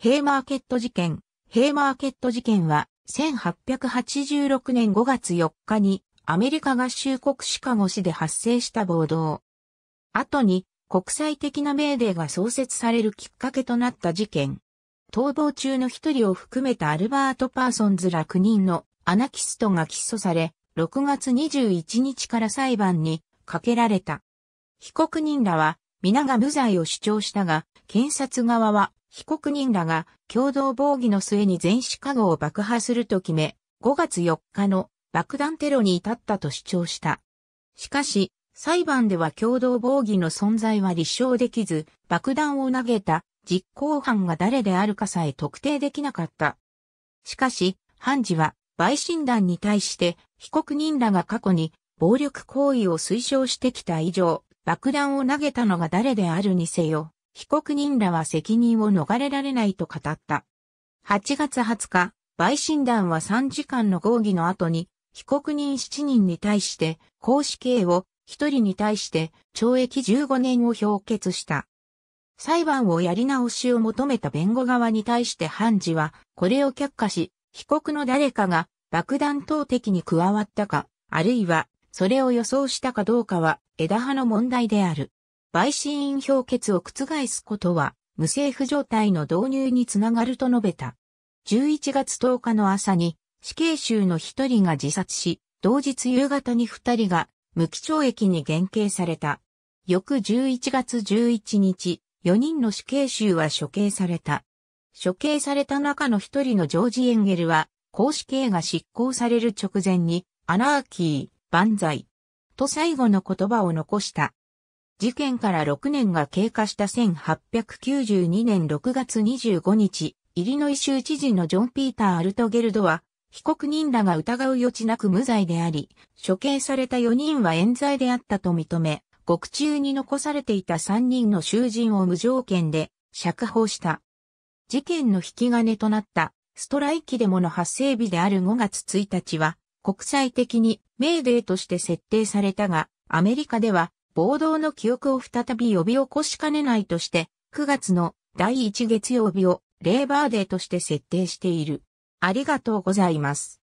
ヘイマーケット事件。ヘイマーケット事件は、1886年5月4日に、アメリカ合衆国シカゴ市で発生した暴動。後に、国際的なメーデーが創設されるきっかけとなった事件。逃亡中の一人を含めたアルバート・パーソンズら9人のアナキストが起訴され、6月21日から裁判にかけられた。被告人らは皆が無罪を主張したが、検察側は被告人らが共同防御の末に全死カゴを爆破すると決め、5月4日の爆弾テロに至ったと主張した。しかし、裁判では共同防御の存在は立証できず、爆弾を投げた実行犯が誰であるかさえ特定できなかった。しかし、判事は、陪審団に対して、被告人らが過去に暴力行為を推奨してきた以上、爆弾を投げたのが誰であるにせよ、被告人らは責任を逃れられないと語った。8月20日、陪審団は3時間の合議の後に、被告人7人に対して、公死刑を、1人に対して、懲役15年を評決した。裁判をやり直しを求めた弁護側に対して判事は、これを却下し、被告の誰かが爆弾投擲に加わったか、あるいは、それを予想したかどうかは枝葉の問題である。陪審員評決を覆すことは、無政府状態の導入につながると述べた。11月10日の朝に死刑囚の一人が自殺し、同日夕方に二人が無期懲役に減刑された。翌11月11日、4人の死刑囚は処刑された。処刑された中の一人のジョージ・エンゲルは、公死刑が執行される直前に、アナーキー、万歳、と最後の言葉を残した。事件から6年が経過した1892年6月25日、イリノイ州知事のジョン・ピーター・アルトゲルドは、被告人らが疑う余地なく無罪であり、処刑された4人は冤罪であったと認め、獄中に残されていた3人の囚人を無条件で釈放した。事件の引き金となったストライキデモの発生日である5月1日は、国際的にメーデーとして設定されたが、アメリカでは暴動の記憶を再び呼び起こしかねないとして、9月の第1月曜日をレーバーデーとして設定している。ありがとうございます。